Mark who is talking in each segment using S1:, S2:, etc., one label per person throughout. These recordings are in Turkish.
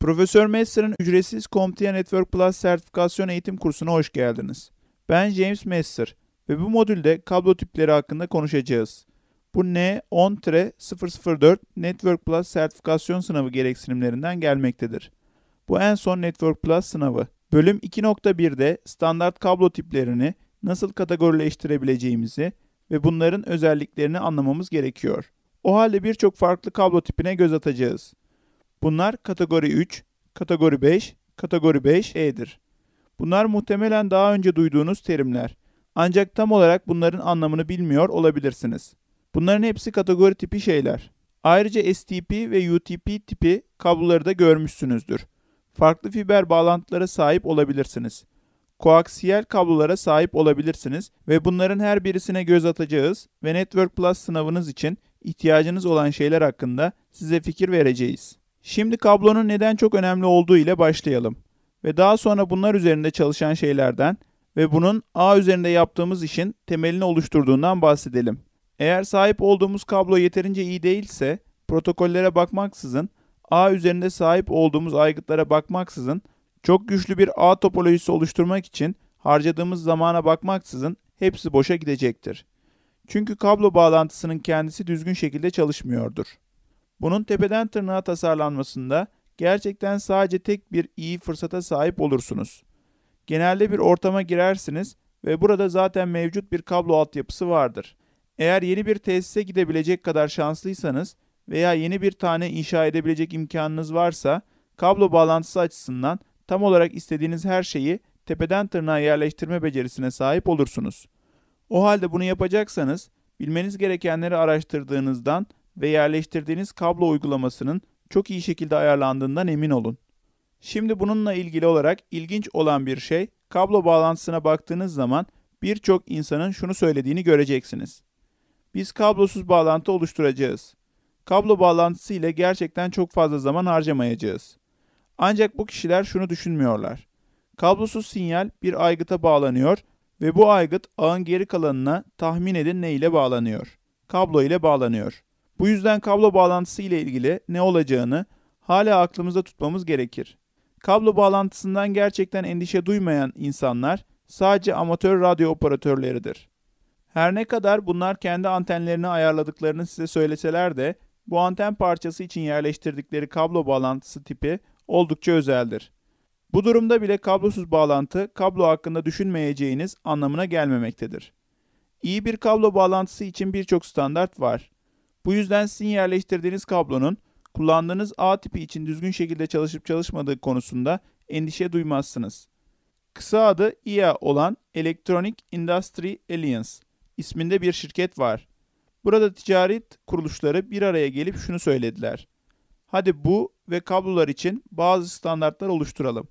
S1: Profesör Messer'ın ücretsiz CompTIA Network Plus sertifikasyon eğitim kursuna hoş geldiniz. Ben James Messer ve bu modülde kablo tipleri hakkında konuşacağız. Bu N10-004 Network Plus sertifikasyon sınavı gereksinimlerinden gelmektedir. Bu en son Network Plus sınavı. Bölüm 2.1'de standart kablo tiplerini nasıl kategorileştirebileceğimizi ve bunların özelliklerini anlamamız gerekiyor. O halde birçok farklı kablo tipine göz atacağız. Bunlar kategori 3, kategori 5, kategori 5E'dir. Bunlar muhtemelen daha önce duyduğunuz terimler. Ancak tam olarak bunların anlamını bilmiyor olabilirsiniz. Bunların hepsi kategori tipi şeyler. Ayrıca STP ve UTP tipi kabloları da görmüşsünüzdür. Farklı fiber bağlantılara sahip olabilirsiniz. Koaksiyel kablolara sahip olabilirsiniz ve bunların her birisine göz atacağız ve Network Plus sınavınız için ihtiyacınız olan şeyler hakkında size fikir vereceğiz. Şimdi kablonun neden çok önemli olduğu ile başlayalım ve daha sonra bunlar üzerinde çalışan şeylerden ve bunun ağ üzerinde yaptığımız işin temelini oluşturduğundan bahsedelim. Eğer sahip olduğumuz kablo yeterince iyi değilse protokollere bakmaksızın ağ üzerinde sahip olduğumuz aygıtlara bakmaksızın çok güçlü bir ağ topolojisi oluşturmak için harcadığımız zamana bakmaksızın hepsi boşa gidecektir. Çünkü kablo bağlantısının kendisi düzgün şekilde çalışmıyordur. Bunun tepeden tırnağa tasarlanmasında gerçekten sadece tek bir iyi fırsata sahip olursunuz. Genelde bir ortama girersiniz ve burada zaten mevcut bir kablo altyapısı vardır. Eğer yeni bir tesise gidebilecek kadar şanslıysanız veya yeni bir tane inşa edebilecek imkanınız varsa kablo bağlantısı açısından tam olarak istediğiniz her şeyi tepeden tırnağa yerleştirme becerisine sahip olursunuz. O halde bunu yapacaksanız bilmeniz gerekenleri araştırdığınızdan ve yerleştirdiğiniz kablo uygulamasının çok iyi şekilde ayarlandığından emin olun. Şimdi bununla ilgili olarak ilginç olan bir şey, kablo bağlantısına baktığınız zaman birçok insanın şunu söylediğini göreceksiniz. Biz kablosuz bağlantı oluşturacağız. Kablo bağlantısı ile gerçekten çok fazla zaman harcamayacağız. Ancak bu kişiler şunu düşünmüyorlar. Kablosuz sinyal bir aygıta bağlanıyor ve bu aygıt ağın geri kalanına tahmin edin ne ile bağlanıyor? Kablo ile bağlanıyor. Bu yüzden kablo bağlantısı ile ilgili ne olacağını hala aklımızda tutmamız gerekir. Kablo bağlantısından gerçekten endişe duymayan insanlar sadece amatör radyo operatörleridir. Her ne kadar bunlar kendi antenlerini ayarladıklarını size söyleseler de bu anten parçası için yerleştirdikleri kablo bağlantısı tipi oldukça özeldir. Bu durumda bile kablosuz bağlantı kablo hakkında düşünmeyeceğiniz anlamına gelmemektedir. İyi bir kablo bağlantısı için birçok standart var. Bu yüzden sizin yerleştirdiğiniz kablonun kullandığınız A tipi için düzgün şekilde çalışıp çalışmadığı konusunda endişe duymazsınız. Kısa adı IA olan Electronic Industry Alliance isminde bir şirket var. Burada ticaret kuruluşları bir araya gelip şunu söylediler. Hadi bu ve kablolar için bazı standartlar oluşturalım.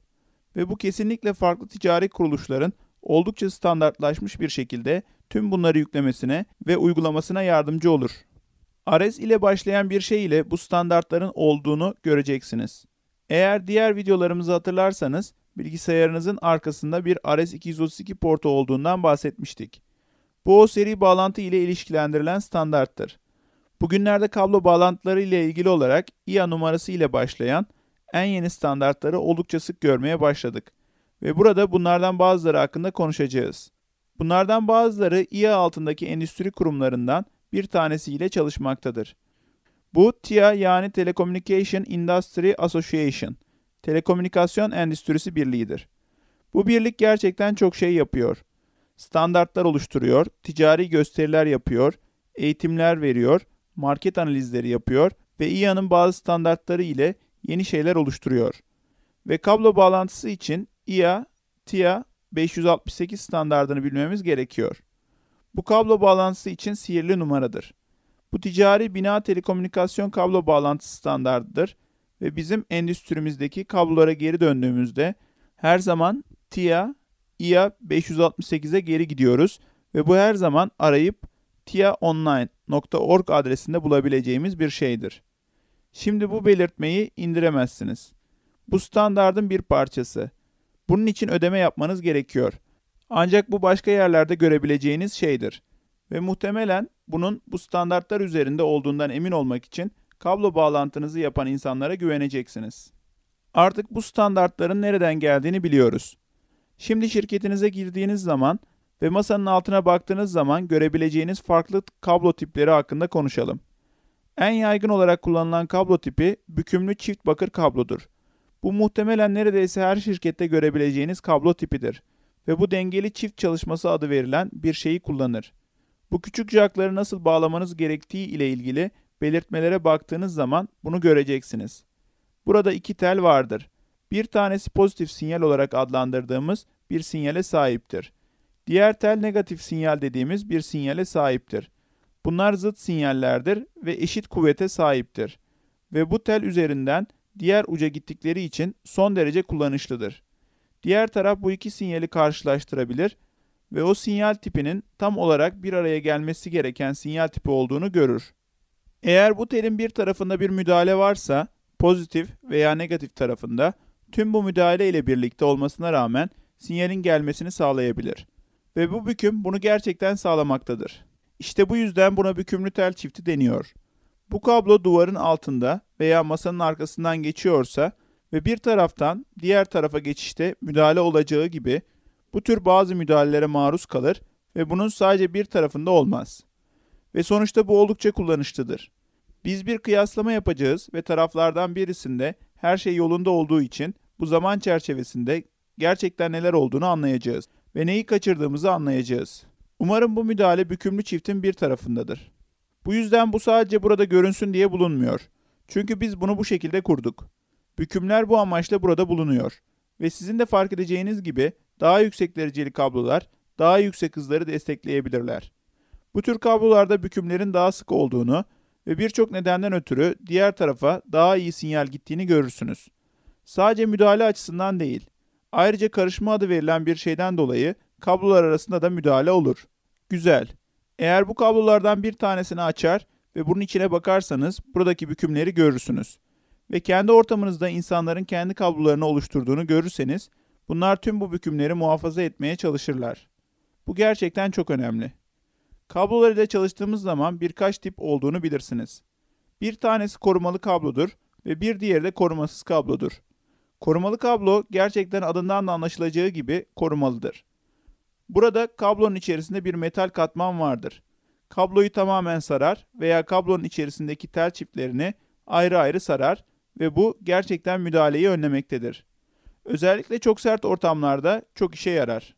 S1: Ve bu kesinlikle farklı ticari kuruluşların oldukça standartlaşmış bir şekilde tüm bunları yüklemesine ve uygulamasına yardımcı olur. Ares ile başlayan bir şey ile bu standartların olduğunu göreceksiniz. Eğer diğer videolarımızı hatırlarsanız bilgisayarınızın arkasında bir Ares 232 portu olduğundan bahsetmiştik. Bu o seri bağlantı ile ilişkilendirilen standarttır. Bugünlerde kablo bağlantıları ile ilgili olarak IA numarası ile başlayan en yeni standartları oldukça sık görmeye başladık ve burada bunlardan bazıları hakkında konuşacağız. Bunlardan bazıları Ia altındaki endüstri kurumlarından bir tanesiyle çalışmaktadır. Bu TIA yani Telecommunication Industry Association, Telekomünikasyon Endüstrisi Birliği'dir. Bu birlik gerçekten çok şey yapıyor. Standartlar oluşturuyor, ticari gösteriler yapıyor, eğitimler veriyor, market analizleri yapıyor ve İHA'nın bazı standartları ile yeni şeyler oluşturuyor. Ve kablo bağlantısı için İHA, TIA 568 standartını bilmemiz gerekiyor. Bu kablo bağlantısı için sihirli numaradır. Bu ticari bina telekomünikasyon kablo bağlantısı standartıdır ve bizim endüstrimizdeki kablolara geri döndüğümüzde her zaman TIA IA 568'e geri gidiyoruz ve bu her zaman arayıp tiaonline.org adresinde bulabileceğimiz bir şeydir. Şimdi bu belirtmeyi indiremezsiniz. Bu standardın bir parçası. Bunun için ödeme yapmanız gerekiyor. Ancak bu başka yerlerde görebileceğiniz şeydir. Ve muhtemelen bunun bu standartlar üzerinde olduğundan emin olmak için kablo bağlantınızı yapan insanlara güveneceksiniz. Artık bu standartların nereden geldiğini biliyoruz. Şimdi şirketinize girdiğiniz zaman ve masanın altına baktığınız zaman görebileceğiniz farklı kablo tipleri hakkında konuşalım. En yaygın olarak kullanılan kablo tipi bükümlü çift bakır kablodur. Bu muhtemelen neredeyse her şirkette görebileceğiniz kablo tipidir ve bu dengeli çift çalışması adı verilen bir şeyi kullanır. Bu küçük jakları nasıl bağlamanız gerektiği ile ilgili belirtmelere baktığınız zaman bunu göreceksiniz. Burada iki tel vardır. Bir tanesi pozitif sinyal olarak adlandırdığımız bir sinyale sahiptir. Diğer tel negatif sinyal dediğimiz bir sinyale sahiptir. Bunlar zıt sinyallerdir ve eşit kuvvete sahiptir. Ve bu tel üzerinden diğer uca gittikleri için son derece kullanışlıdır. Diğer taraf bu iki sinyali karşılaştırabilir ve o sinyal tipinin tam olarak bir araya gelmesi gereken sinyal tipi olduğunu görür. Eğer bu telin bir tarafında bir müdahale varsa, pozitif veya negatif tarafında tüm bu müdahale ile birlikte olmasına rağmen sinyalin gelmesini sağlayabilir. Ve bu büküm bunu gerçekten sağlamaktadır. İşte bu yüzden buna bükümlü tel çifti deniyor. Bu kablo duvarın altında veya masanın arkasından geçiyorsa ve bir taraftan diğer tarafa geçişte müdahale olacağı gibi bu tür bazı müdahalelere maruz kalır ve bunun sadece bir tarafında olmaz. Ve sonuçta bu oldukça kullanışlıdır. Biz bir kıyaslama yapacağız ve taraflardan birisinde her şey yolunda olduğu için bu zaman çerçevesinde gerçekten neler olduğunu anlayacağız ve neyi kaçırdığımızı anlayacağız. Umarım bu müdahale bükümlü çiftin bir tarafındadır. Bu yüzden bu sadece burada görünsün diye bulunmuyor. Çünkü biz bunu bu şekilde kurduk. Bükümler bu amaçla burada bulunuyor. Ve sizin de fark edeceğiniz gibi daha yüksek dereceli kablolar daha yüksek hızları destekleyebilirler. Bu tür kablolarda bükümlerin daha sık olduğunu ve birçok nedenden ötürü diğer tarafa daha iyi sinyal gittiğini görürsünüz. Sadece müdahale açısından değil, ayrıca karışma adı verilen bir şeyden dolayı kablolar arasında da müdahale olur. Güzel. Eğer bu kablolardan bir tanesini açar ve bunun içine bakarsanız buradaki bükümleri görürsünüz ve kendi ortamınızda insanların kendi kablolarını oluşturduğunu görürseniz bunlar tüm bu bükümleri muhafaza etmeye çalışırlar. Bu gerçekten çok önemli. Kablolar ile çalıştığımız zaman birkaç tip olduğunu bilirsiniz. Bir tanesi korumalı kablodur ve bir diğeri de korumasız kablodur. Korumalı kablo gerçekten adından da anlaşılacağı gibi korumalıdır. Burada kablonun içerisinde bir metal katman vardır. Kabloyu tamamen sarar veya kablonun içerisindeki tel çiftlerini ayrı ayrı sarar ve bu gerçekten müdahaleyi önlemektedir. Özellikle çok sert ortamlarda çok işe yarar.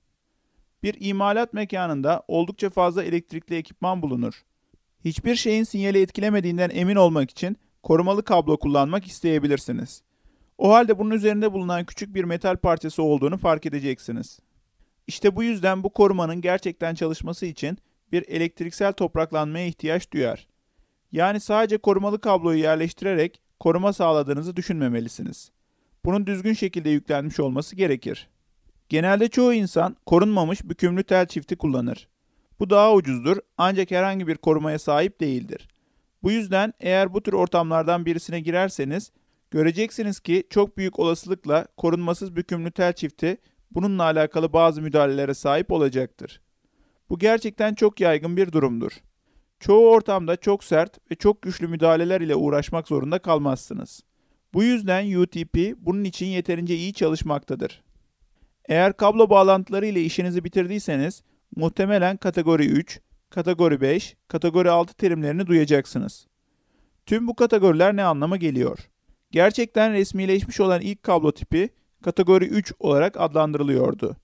S1: Bir imalat mekanında oldukça fazla elektrikli ekipman bulunur. Hiçbir şeyin sinyali etkilemediğinden emin olmak için korumalı kablo kullanmak isteyebilirsiniz. O halde bunun üzerinde bulunan küçük bir metal parçası olduğunu fark edeceksiniz. İşte bu yüzden bu korumanın gerçekten çalışması için bir elektriksel topraklanmaya ihtiyaç duyar. Yani sadece korumalı kabloyu yerleştirerek koruma sağladığınızı düşünmemelisiniz. Bunun düzgün şekilde yüklenmiş olması gerekir. Genelde çoğu insan korunmamış bükümlü tel çifti kullanır. Bu daha ucuzdur ancak herhangi bir korumaya sahip değildir. Bu yüzden eğer bu tür ortamlardan birisine girerseniz göreceksiniz ki çok büyük olasılıkla korunmasız bükümlü tel çifti bununla alakalı bazı müdahalelere sahip olacaktır. Bu gerçekten çok yaygın bir durumdur. Çoğu ortamda çok sert ve çok güçlü müdahaleler ile uğraşmak zorunda kalmazsınız. Bu yüzden UTP bunun için yeterince iyi çalışmaktadır. Eğer kablo bağlantıları ile işinizi bitirdiyseniz muhtemelen kategori 3, kategori 5, kategori 6 terimlerini duyacaksınız. Tüm bu kategoriler ne anlama geliyor? Gerçekten resmileşmiş olan ilk kablo tipi kategori 3 olarak adlandırılıyordu.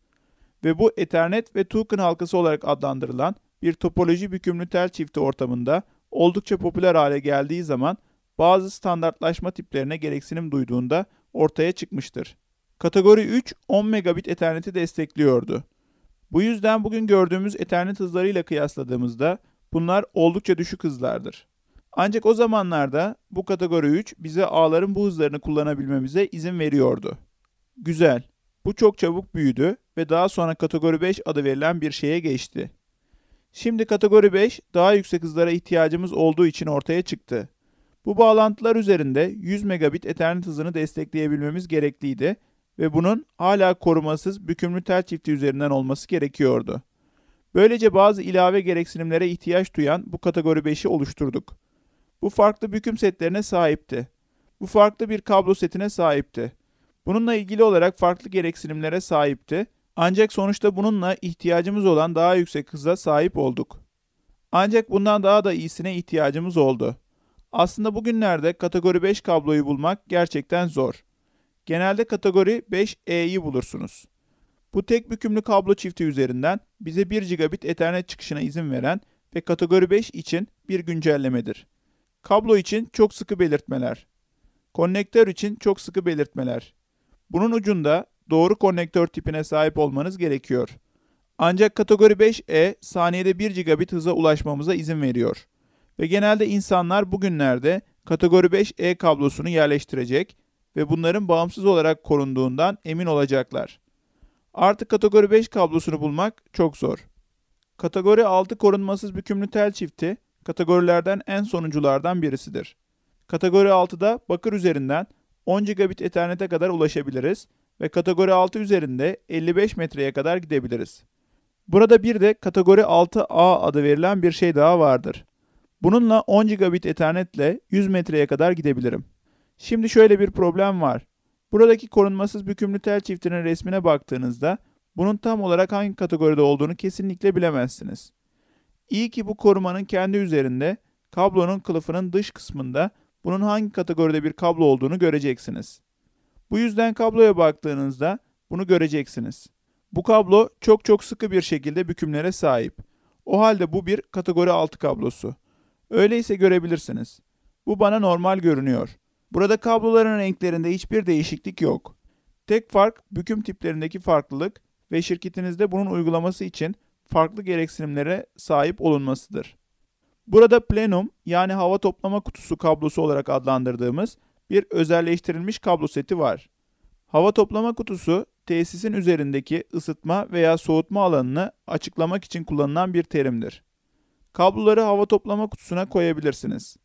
S1: Ve bu Ethernet ve token halkası olarak adlandırılan bir topoloji bükümlü tel çifti ortamında oldukça popüler hale geldiği zaman bazı standartlaşma tiplerine gereksinim duyduğunda ortaya çıkmıştır. Kategori 3 10 megabit Ethernet'i destekliyordu. Bu yüzden bugün gördüğümüz Ethernet hızlarıyla kıyasladığımızda bunlar oldukça düşük hızlardır. Ancak o zamanlarda bu kategori 3 bize ağların bu hızlarını kullanabilmemize izin veriyordu. Güzel. Bu çok çabuk büyüdü ve daha sonra kategori 5 adı verilen bir şeye geçti. Şimdi kategori 5 daha yüksek hızlara ihtiyacımız olduğu için ortaya çıktı. Bu bağlantılar üzerinde 100 megabit Ethernet hızını destekleyebilmemiz gerekliydi ve bunun hala korumasız bükümlü tel çifti üzerinden olması gerekiyordu. Böylece bazı ilave gereksinimlere ihtiyaç duyan bu kategori 5'i oluşturduk. Bu farklı büküm setlerine sahipti. Bu farklı bir kablo setine sahipti. Bununla ilgili olarak farklı gereksinimlere sahipti ancak sonuçta bununla ihtiyacımız olan daha yüksek hıza sahip olduk. Ancak bundan daha da iyisine ihtiyacımız oldu. Aslında bugünlerde kategori 5 kabloyu bulmak gerçekten zor. Genelde kategori 5E'yi bulursunuz. Bu tek bükümlü kablo çifti üzerinden bize 1 gigabit ethernet çıkışına izin veren ve kategori 5 için bir güncellemedir. Kablo için çok sıkı belirtmeler. Konnektör için çok sıkı belirtmeler. Bunun ucunda doğru konnektör tipine sahip olmanız gerekiyor. Ancak kategori 5E saniyede 1 gigabit hıza ulaşmamıza izin veriyor. Ve genelde insanlar bugünlerde kategori 5E kablosunu yerleştirecek ve bunların bağımsız olarak korunduğundan emin olacaklar. Artık kategori 5 kablosunu bulmak çok zor. Kategori 6 korunmasız bükümlü tel çifti kategorilerden en sonunculardan birisidir. Kategori 6'da bakır üzerinden 10 gigabit Ethernet'e kadar ulaşabiliriz ve kategori 6 üzerinde 55 metreye kadar gidebiliriz. Burada bir de kategori 6A adı verilen bir şey daha vardır. Bununla 10 gigabit ethernetle 100 metreye kadar gidebilirim. Şimdi şöyle bir problem var. Buradaki korunmasız bükümlü tel çiftinin resmine baktığınızda bunun tam olarak hangi kategoride olduğunu kesinlikle bilemezsiniz. İyi ki bu korumanın kendi üzerinde kablonun kılıfının dış kısmında bunun hangi kategoride bir kablo olduğunu göreceksiniz. Bu yüzden kabloya baktığınızda bunu göreceksiniz. Bu kablo çok çok sıkı bir şekilde bükümlere sahip. O halde bu bir kategori 6 kablosu. Öyleyse görebilirsiniz. Bu bana normal görünüyor. Burada kabloların renklerinde hiçbir değişiklik yok. Tek fark büküm tiplerindeki farklılık ve şirketinizde bunun uygulaması için farklı gereksinimlere sahip olunmasıdır. Burada plenum yani hava toplama kutusu kablosu olarak adlandırdığımız bir özelleştirilmiş kablo seti var. Hava toplama kutusu tesisin üzerindeki ısıtma veya soğutma alanını açıklamak için kullanılan bir terimdir. Kabloları hava toplama kutusuna koyabilirsiniz.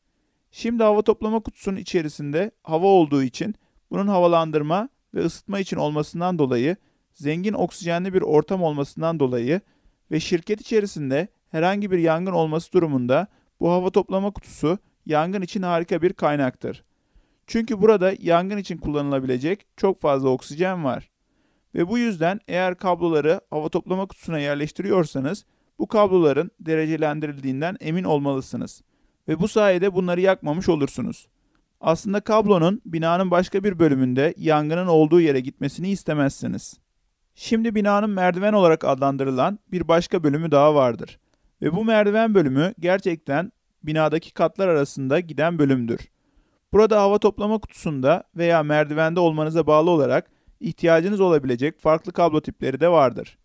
S1: Şimdi hava toplama kutusunun içerisinde hava olduğu için bunun havalandırma ve ısıtma için olmasından dolayı zengin oksijenli bir ortam olmasından dolayı ve şirket içerisinde herhangi bir yangın olması durumunda bu hava toplama kutusu yangın için harika bir kaynaktır. Çünkü burada yangın için kullanılabilecek çok fazla oksijen var. Ve bu yüzden eğer kabloları hava toplama kutusuna yerleştiriyorsanız bu kabloların derecelendirildiğinden emin olmalısınız. Ve bu sayede bunları yakmamış olursunuz. Aslında kablonun binanın başka bir bölümünde yangının olduğu yere gitmesini istemezsiniz. Şimdi binanın merdiven olarak adlandırılan bir başka bölümü daha vardır. Ve bu merdiven bölümü gerçekten binadaki katlar arasında giden bölümdür. Burada hava toplama kutusunda veya merdivende olmanıza bağlı olarak ihtiyacınız olabilecek farklı kablo tipleri de vardır.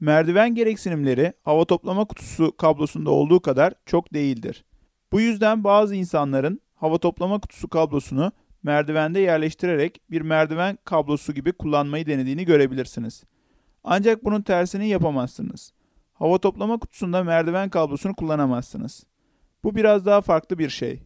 S1: Merdiven gereksinimleri hava toplama kutusu kablosunda olduğu kadar çok değildir. Bu yüzden bazı insanların hava toplama kutusu kablosunu merdivende yerleştirerek bir merdiven kablosu gibi kullanmayı denediğini görebilirsiniz. Ancak bunun tersini yapamazsınız. Hava toplama kutusunda merdiven kablosunu kullanamazsınız. Bu biraz daha farklı bir şey.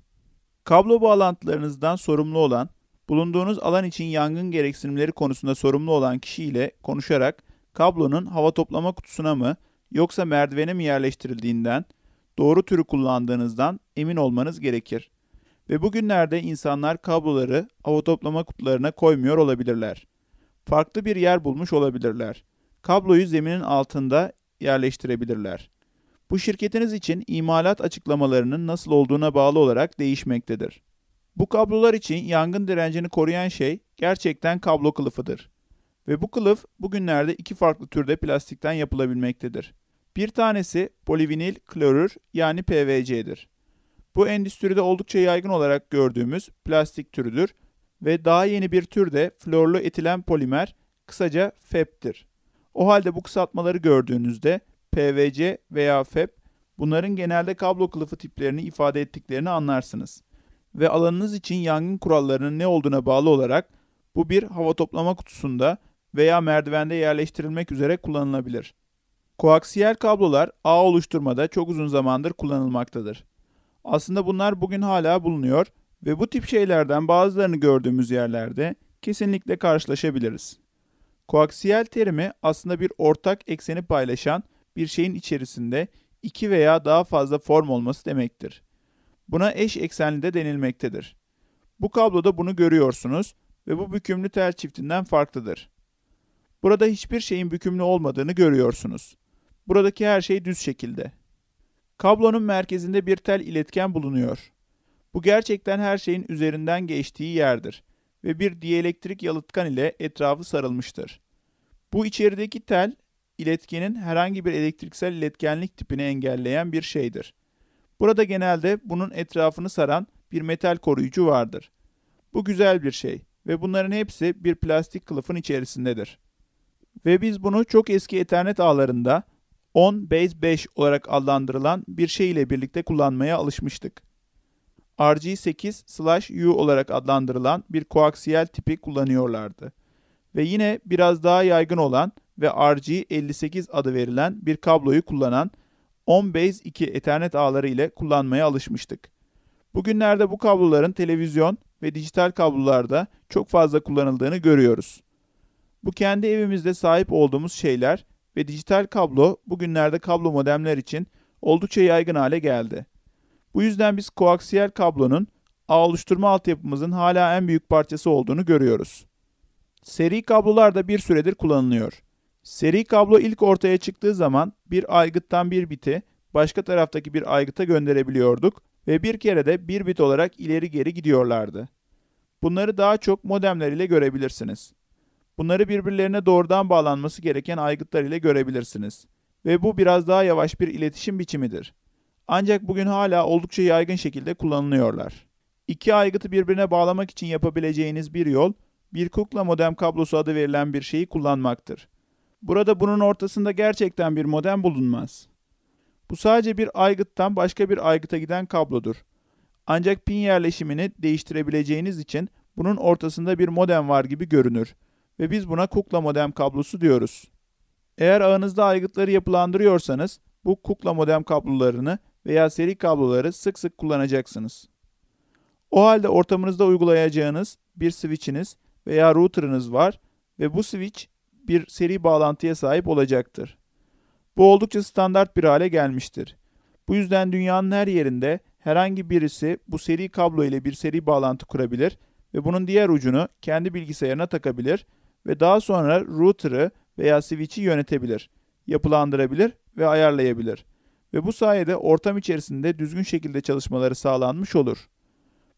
S1: Kablo bağlantılarınızdan sorumlu olan, bulunduğunuz alan için yangın gereksinimleri konusunda sorumlu olan kişiyle konuşarak kablonun hava toplama kutusuna mı yoksa merdivene mi yerleştirildiğinden, doğru türü kullandığınızdan emin olmanız gerekir. Ve bugünlerde insanlar kabloları hava toplama kutularına koymuyor olabilirler. Farklı bir yer bulmuş olabilirler. Kabloyu zeminin altında yerleştirebilirler. Bu şirketiniz için imalat açıklamalarının nasıl olduğuna bağlı olarak değişmektedir. Bu kablolar için yangın direncini koruyan şey gerçekten kablo kılıfıdır. Ve bu kılıf bugünlerde iki farklı türde plastikten yapılabilmektedir. Bir tanesi polivinil klorür yani PVC'dir. Bu endüstride oldukça yaygın olarak gördüğümüz plastik türüdür ve daha yeni bir tür de florlu etilen polimer, kısaca FEP'tir. O halde bu kısaltmaları gördüğünüzde PVC veya FEP bunların genelde kablo kılıfı tiplerini ifade ettiklerini anlarsınız. Ve alanınız için yangın kurallarının ne olduğuna bağlı olarak bu bir hava toplama kutusunda veya merdivende yerleştirilmek üzere kullanılabilir. Koaksiyel kablolar ağ oluşturmada çok uzun zamandır kullanılmaktadır. Aslında bunlar bugün hala bulunuyor ve bu tip şeylerden bazılarını gördüğümüz yerlerde kesinlikle karşılaşabiliriz. Koaksiyel terimi aslında bir ortak ekseni paylaşan bir şeyin içerisinde iki veya daha fazla form olması demektir. Buna eş eksenli de denilmektedir. Bu kabloda bunu görüyorsunuz ve bu bükümlü tel çiftinden farklıdır. Burada hiçbir şeyin bükümlü olmadığını görüyorsunuz. Buradaki her şey düz şekilde. Kablonun merkezinde bir tel iletken bulunuyor. Bu gerçekten her şeyin üzerinden geçtiği yerdir ve bir dielektrik yalıtkan ile etrafı sarılmıştır. Bu içerideki tel iletkenin herhangi bir elektriksel iletkenlik tipini engelleyen bir şeydir. Burada genelde bunun etrafını saran bir metal koruyucu vardır. Bu güzel bir şey ve bunların hepsi bir plastik kılıfın içerisindedir. Ve biz bunu çok eski Ethernet ağlarında 10 base 5 olarak adlandırılan bir şey ile birlikte kullanmaya alışmıştık. RG8/U olarak adlandırılan bir koaksiyel tipi kullanıyorlardı ve yine biraz daha yaygın olan ve RG58 adı verilen bir kabloyu kullanan OnBase 2 Ethernet ağları ile kullanmaya alışmıştık. Bugünlerde bu kabloların televizyon ve dijital kablolarda çok fazla kullanıldığını görüyoruz. Bu kendi evimizde sahip olduğumuz şeyler ve dijital kablo bugünlerde kablo modemler için oldukça yaygın hale geldi. Bu yüzden biz koaksiyel kablonun ağ oluşturma altyapımızın hala en büyük parçası olduğunu görüyoruz. Seri kablolar da bir süredir kullanılıyor. Seri kablo ilk ortaya çıktığı zaman bir aygıttan bir biti başka taraftaki bir aygıta gönderebiliyorduk ve bir kere de bir bit olarak ileri geri gidiyorlardı. Bunları daha çok modemler ile görebilirsiniz. Bunları birbirlerine doğrudan bağlanması gereken aygıtlar ile görebilirsiniz. Ve bu biraz daha yavaş bir iletişim biçimidir. Ancak bugün hala oldukça yaygın şekilde kullanılıyorlar. İki aygıtı birbirine bağlamak için yapabileceğiniz bir yol, bir kukla modem kablosu adı verilen bir şeyi kullanmaktır. Burada bunun ortasında gerçekten bir modem bulunmaz. Bu sadece bir aygıttan başka bir aygıta giden kablodur. Ancak pin yerleşimini değiştirebileceğiniz için bunun ortasında bir modem var gibi görünür ve biz buna kukla modem kablosu diyoruz. Eğer ağınızda aygıtları yapılandırıyorsanız bu kukla modem kablolarını veya seri kabloları sık sık kullanacaksınız. O halde ortamınızda uygulayacağınız bir switch'iniz veya router'ınız var ve bu switch bir seri bağlantıya sahip olacaktır. Bu oldukça standart bir hale gelmiştir. Bu yüzden dünyanın her yerinde herhangi birisi bu seri kablo ile bir seri bağlantı kurabilir ve bunun diğer ucunu kendi bilgisayarına takabilir ve daha sonra router'ı veya switch'i yönetebilir, yapılandırabilir ve ayarlayabilir. Ve bu sayede ortam içerisinde düzgün şekilde çalışmaları sağlanmış olur.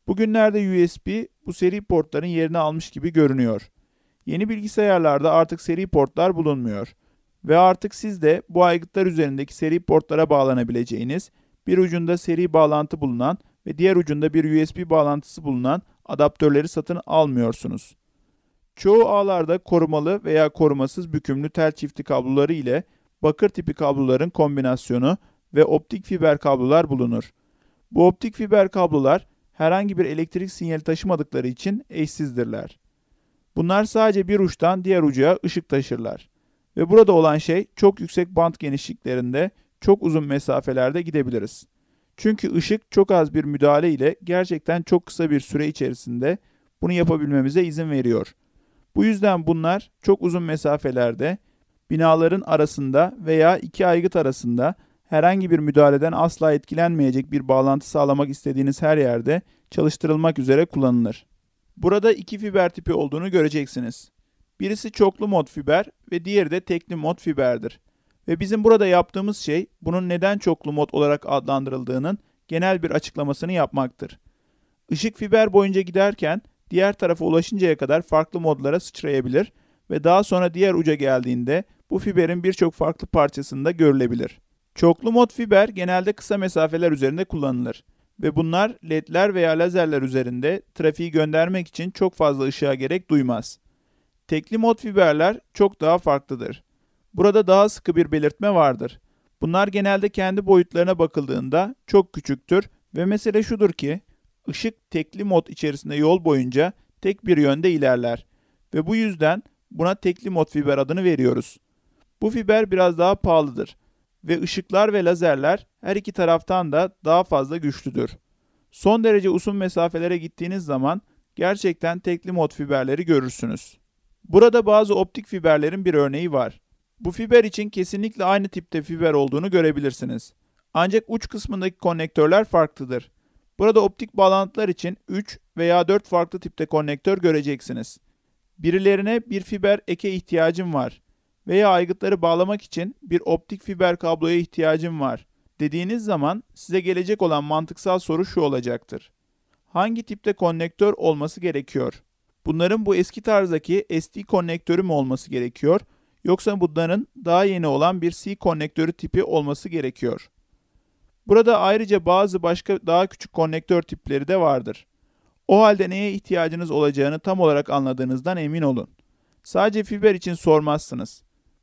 S1: Bugünlerde USB bu seri portların yerini almış gibi görünüyor. Yeni bilgisayarlarda artık seri portlar bulunmuyor ve artık siz de bu aygıtlar üzerindeki seri portlara bağlanabileceğiniz, bir ucunda seri bağlantı bulunan ve diğer ucunda bir USB bağlantısı bulunan adaptörleri satın almıyorsunuz. Çoğu ağlarda korumalı veya korumasız bükümlü tel çifti kabloları ile bakır tipi kabloların kombinasyonu ve optik fiber kablolar bulunur. Bu optik fiber kablolar herhangi bir elektrik sinyali taşımadıkları için eşsizdirler. Bunlar sadece bir uçtan diğer ucuya ışık taşırlar. Ve burada olan şey çok yüksek bant genişliklerinde çok uzun mesafelerde gidebiliriz. Çünkü ışık çok az bir müdahale ile gerçekten çok kısa bir süre içerisinde bunu yapabilmemize izin veriyor. Bu yüzden bunlar çok uzun mesafelerde binaların arasında veya iki aygıt arasında herhangi bir müdahaleden asla etkilenmeyecek bir bağlantı sağlamak istediğiniz her yerde çalıştırılmak üzere kullanılır. Burada iki fiber tipi olduğunu göreceksiniz. Birisi çoklu mod fiber ve diğeri de tekli mod fiberdir. Ve bizim burada yaptığımız şey bunun neden çoklu mod olarak adlandırıldığının genel bir açıklamasını yapmaktır. Işık fiber boyunca giderken diğer tarafa ulaşıncaya kadar farklı modlara sıçrayabilir ve daha sonra diğer uca geldiğinde bu fiberin birçok farklı parçasında görülebilir. Çoklu mod fiber genelde kısa mesafeler üzerinde kullanılır ve bunlar ledler veya lazerler üzerinde trafiği göndermek için çok fazla ışığa gerek duymaz. Tekli mod fiberler çok daha farklıdır. Burada daha sıkı bir belirtme vardır. Bunlar genelde kendi boyutlarına bakıldığında çok küçüktür ve mesele şudur ki ışık tekli mod içerisinde yol boyunca tek bir yönde ilerler ve bu yüzden buna tekli mod fiber adını veriyoruz. Bu fiber biraz daha pahalıdır ve ışıklar ve lazerler her iki taraftan da daha fazla güçlüdür. Son derece uzun mesafelere gittiğiniz zaman gerçekten tekli mod fiberleri görürsünüz. Burada bazı optik fiberlerin bir örneği var. Bu fiber için kesinlikle aynı tipte fiber olduğunu görebilirsiniz. Ancak uç kısmındaki konnektörler farklıdır. Burada optik bağlantılar için 3 veya 4 farklı tipte konnektör göreceksiniz. Birilerine bir fiber eke ihtiyacım var veya aygıtları bağlamak için bir optik fiber kabloya ihtiyacım var dediğiniz zaman size gelecek olan mantıksal soru şu olacaktır. Hangi tipte konnektör olması gerekiyor? Bunların bu eski tarzdaki SD konnektörü mü olması gerekiyor yoksa bunların daha yeni olan bir C konnektörü tipi olması gerekiyor? Burada ayrıca bazı başka daha küçük konnektör tipleri de vardır. O halde neye ihtiyacınız olacağını tam olarak anladığınızdan emin olun. Sadece fiber için sormazsınız.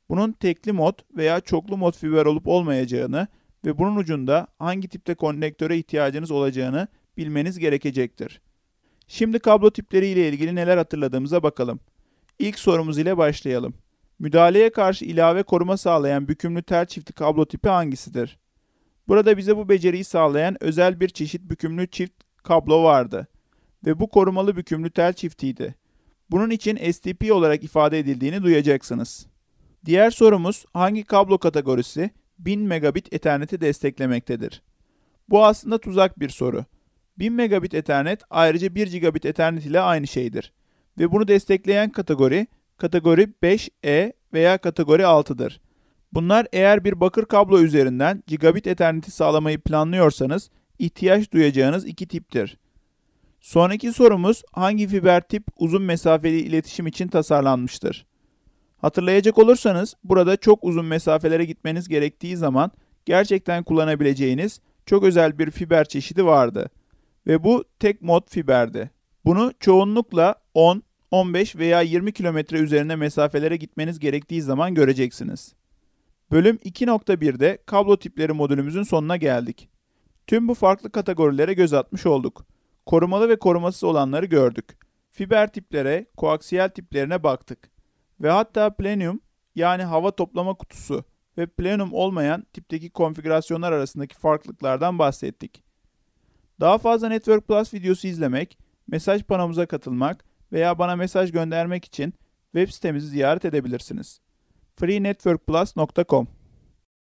S1: Bunun tekli mod veya çoklu mod fiber olup olmayacağını ve bunun ucunda hangi tipte konnektöre ihtiyacınız olacağını bilmeniz gerekecektir. Şimdi kablo tipleri ile ilgili neler hatırladığımıza bakalım. İlk sorumuz ile başlayalım. Müdahaleye karşı ilave koruma sağlayan bükümlü tel çifti kablo tipi hangisidir? Burada bize bu beceriyi sağlayan özel bir çeşit bükümlü çift kablo vardı ve bu korumalı bükümlü tel çiftiydi. Bunun için STP olarak ifade edildiğini duyacaksınız. Diğer sorumuz hangi kablo kategorisi 1000 megabit Ethernet'i desteklemektedir? Bu aslında tuzak bir soru. 1000 megabit Ethernet ayrıca 1 gigabit Ethernet ile aynı şeydir ve bunu destekleyen kategori kategori 5E veya kategori 6'dır. Bunlar eğer bir bakır kablo üzerinden gigabit Ethernet'i sağlamayı planlıyorsanız ihtiyaç duyacağınız iki tiptir. Sonraki sorumuz hangi fiber tip uzun mesafeli iletişim için tasarlanmıştır? Hatırlayacak olursanız burada çok uzun mesafelere gitmeniz gerektiği zaman gerçekten kullanabileceğiniz çok özel bir fiber çeşidi vardı. Ve bu tek mod fiberdi. Bunu çoğunlukla 10, 15 veya 20 kilometre üzerine mesafelere gitmeniz gerektiği zaman göreceksiniz. Bölüm 2.1'de kablo tipleri modülümüzün sonuna geldik. Tüm bu farklı kategorilere göz atmış olduk. Korumalı ve korumasız olanları gördük. Fiber tiplere, koaksiyel tiplerine baktık ve hatta plenum yani hava toplama kutusu ve plenum olmayan tipteki konfigürasyonlar arasındaki farklılıklardan bahsettik. Daha fazla Network Plus videosu izlemek, mesaj panomuza katılmak veya bana mesaj göndermek için web sitemizi ziyaret edebilirsiniz. freenetworkplus.com